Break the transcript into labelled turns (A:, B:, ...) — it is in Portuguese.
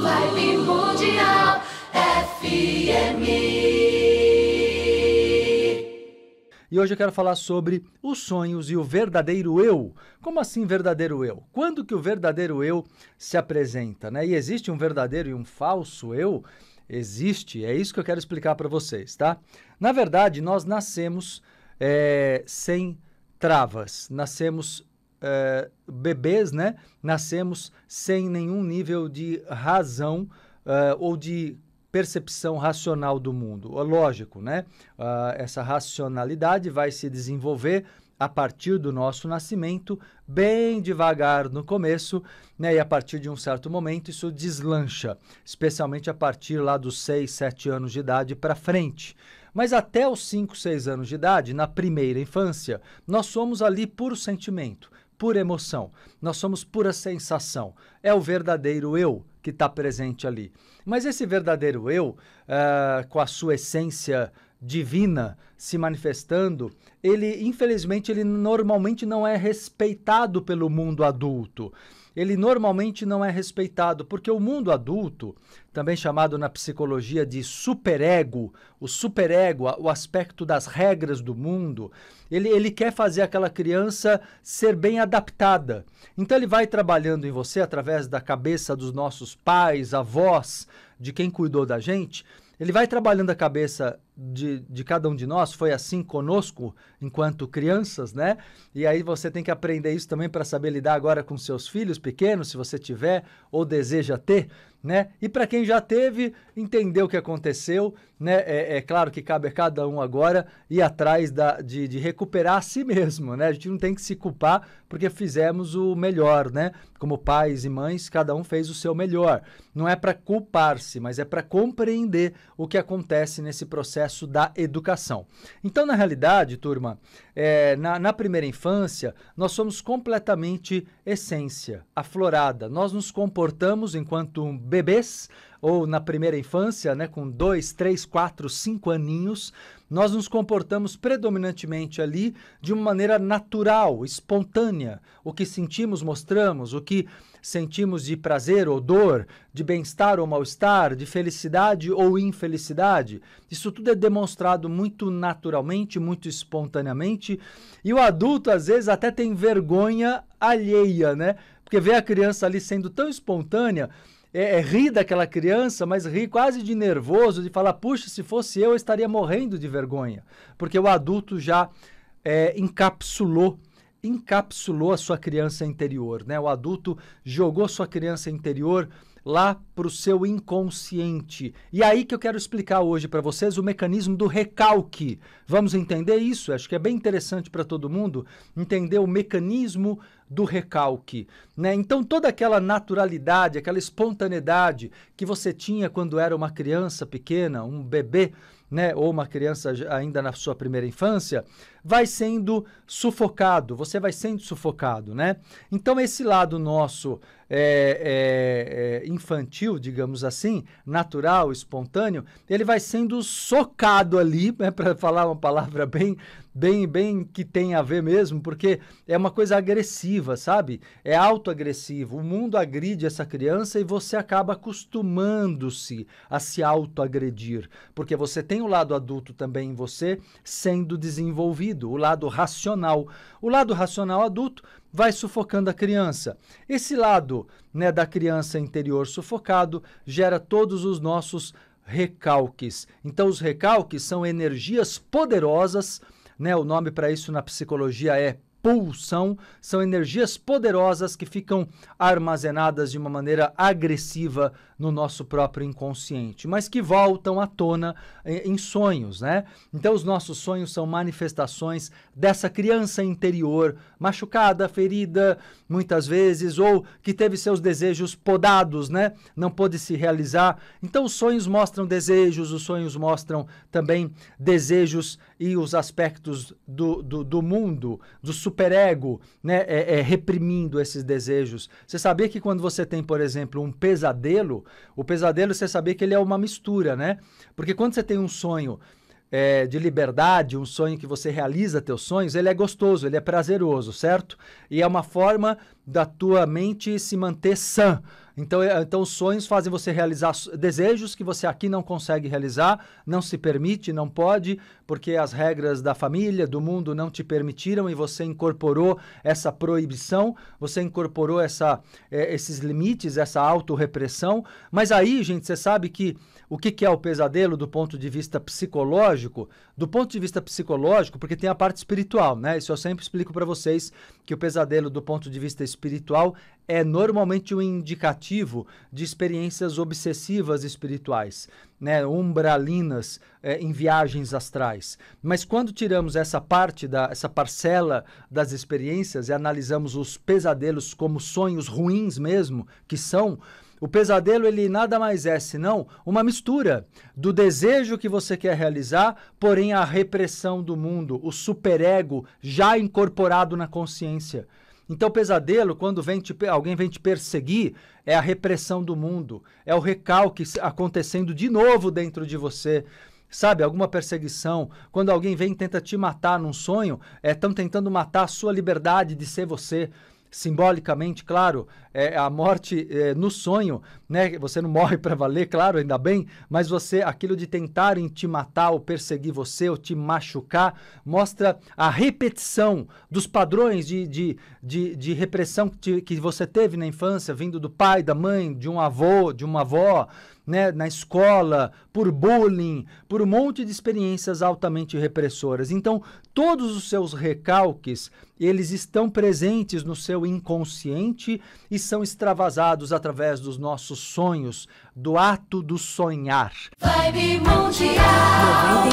A: Vibe Mundial FM. E hoje eu quero falar sobre os sonhos e o verdadeiro eu. Como assim verdadeiro eu? Quando que o verdadeiro eu se apresenta, né? E existe um verdadeiro e um falso eu? Existe, é isso que eu quero explicar para vocês, tá? Na verdade, nós nascemos é, sem travas, nascemos eh, bebês, né, nascemos sem nenhum nível de razão eh, ou de percepção racional do mundo. É lógico, né? Uh, essa racionalidade vai se desenvolver a partir do nosso nascimento, bem devagar no começo, né? E a partir de um certo momento isso deslancha, especialmente a partir lá dos 6, 7 anos de idade para frente. Mas até os 5, 6 anos de idade, na primeira infância, nós somos ali puro sentimento pura emoção, nós somos pura sensação. É o verdadeiro eu que está presente ali. Mas esse verdadeiro eu, uh, com a sua essência divina se manifestando, ele infelizmente ele normalmente não é respeitado pelo mundo adulto. Ele normalmente não é respeitado porque o mundo adulto, também chamado na psicologia de superego, o superego, o aspecto das regras do mundo, ele, ele quer fazer aquela criança ser bem adaptada. Então ele vai trabalhando em você através da cabeça dos nossos pais, avós, de quem cuidou da gente, ele vai trabalhando a cabeça de, de cada um de nós, foi assim conosco enquanto crianças, né? E aí você tem que aprender isso também para saber lidar agora com seus filhos pequenos, se você tiver ou deseja ter né? E para quem já teve, entendeu o que aconteceu, né? É, é, claro que cabe a cada um agora ir atrás da, de, de, recuperar a si mesmo, né? A gente não tem que se culpar porque fizemos o melhor, né? Como pais e mães, cada um fez o seu melhor. Não é para culpar-se, mas é para compreender o que acontece nesse processo da educação. Então, na realidade, turma, é, na, na primeira infância, nós somos completamente essência, aflorada. Nós nos comportamos enquanto um bebês ou na primeira infância, né, com dois, três, quatro, cinco aninhos, nós nos comportamos predominantemente ali de uma maneira natural, espontânea. O que sentimos, mostramos, o que sentimos de prazer ou dor, de bem-estar ou mal-estar, de felicidade ou infelicidade. Isso tudo é demonstrado muito naturalmente, muito espontaneamente. E o adulto, às vezes, até tem vergonha alheia, né? Porque vê a criança ali sendo tão espontânea é, é, ri daquela criança, mas ri quase de nervoso, de falar, puxa, se fosse eu, eu estaria morrendo de vergonha. Porque o adulto já é, encapsulou encapsulou a sua criança interior, né? O adulto jogou sua criança interior lá para o seu inconsciente. E aí que eu quero explicar hoje para vocês o mecanismo do recalque. Vamos entender isso? Acho que é bem interessante para todo mundo entender o mecanismo do recalque. Né? Então, toda aquela naturalidade, aquela espontaneidade que você tinha quando era uma criança pequena, um bebê, né, ou uma criança ainda na sua primeira infância, vai sendo sufocado, você vai sendo sufocado, né? Então esse lado nosso é, é, é infantil, digamos assim, natural, espontâneo, ele vai sendo socado ali, né, para falar uma palavra bem bem, bem que tem a ver mesmo, porque é uma coisa agressiva, sabe? É autoagressivo. O mundo agride essa criança e você acaba acostumando-se a se autoagredir, porque você tem o lado adulto também em você sendo desenvolvido, o lado racional. O lado racional adulto vai sufocando a criança. Esse lado, né, da criança interior sufocado gera todos os nossos recalques. Então os recalques são energias poderosas né? O nome para isso na psicologia é pulsão são energias poderosas que ficam armazenadas de uma maneira agressiva no nosso próprio inconsciente, mas que voltam à tona em, eh, em sonhos, né? Então os nossos sonhos são manifestações dessa criança interior machucada, ferida, muitas vezes ou que teve seus desejos podados, né? Não pôde se realizar. Então os sonhos mostram desejos, os sonhos mostram também desejos e os aspectos do, do, do mundo, do superego né, é, é, reprimindo esses desejos. Você sabia que quando você tem, por exemplo, um pesadelo, o pesadelo você sabia que ele é uma mistura, né? Porque quando você tem um sonho é, de liberdade, um sonho que você realiza teus sonhos, ele é gostoso, ele é prazeroso, certo? E é uma forma da tua mente se manter sã. Então, é, então os sonhos fazem você realizar desejos que você aqui não consegue realizar, não se permite, não pode, porque as regras da família, do mundo não te permitiram e você incorporou essa proibição, você incorporou essa, é, esses limites, essa autorrepressão. Mas aí, gente, você sabe que o que, que é o pesadelo do ponto de vista psicológico? Do ponto de vista psicológico, porque tem a parte espiritual, né? Isso eu sempre explico para vocês que o pesadelo, do ponto de vista espiritual, é normalmente um indicativo de experiências obsessivas espirituais, né, umbralinas é, em viagens astrais. Mas quando tiramos essa parte, da, essa parcela das experiências e analisamos os pesadelos como sonhos ruins mesmo, que são o pesadelo ele nada mais é senão uma mistura do desejo que você quer realizar, porém a repressão do mundo, o superego já incorporado na consciência. Então, o pesadelo, quando vem te, alguém vem te perseguir, é a repressão do mundo, é o recalque acontecendo de novo dentro de você sabe, alguma perseguição, quando alguém vem e tenta te matar num sonho, estão é, tentando matar a sua liberdade de ser você simbolicamente, claro, é a morte é, no sonho, né? Você não morre para valer, claro, ainda bem, mas você, aquilo de tentarem te matar ou perseguir você ou te machucar, mostra a repetição dos padrões de, de, de, de repressão que, te, que você teve na infância, vindo do pai, da mãe, de um avô, de uma avó, né, na escola, por bullying, por um monte de experiências altamente repressoras. Então, todos os seus recalques, eles estão presentes no seu inconsciente e são extravasados através dos nossos sonhos, do ato do sonhar. Vibe mundial.